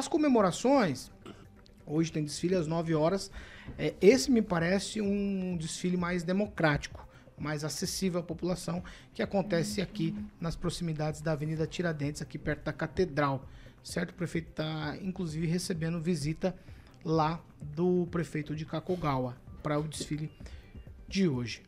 as comemorações, hoje tem desfile às 9 horas. É, esse me parece um desfile mais democrático, mais acessível à população, que acontece aqui nas proximidades da Avenida Tiradentes, aqui perto da Catedral. Certo? O prefeito está, inclusive, recebendo visita lá do prefeito de Kakogawa para o desfile de hoje.